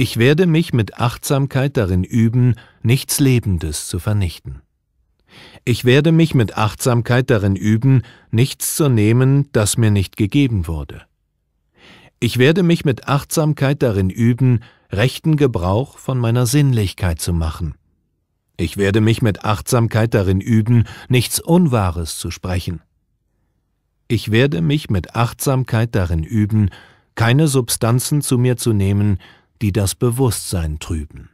Ich werde mich mit Achtsamkeit darin üben, nichts Lebendes zu vernichten. Ich werde mich mit Achtsamkeit darin üben, nichts zu nehmen, das mir nicht gegeben wurde. Ich werde mich mit Achtsamkeit darin üben, rechten Gebrauch von meiner Sinnlichkeit zu machen. Ich werde mich mit Achtsamkeit darin üben, nichts Unwahres zu sprechen. Ich werde mich mit Achtsamkeit darin üben, keine Substanzen zu mir zu nehmen, die das Bewusstsein trüben.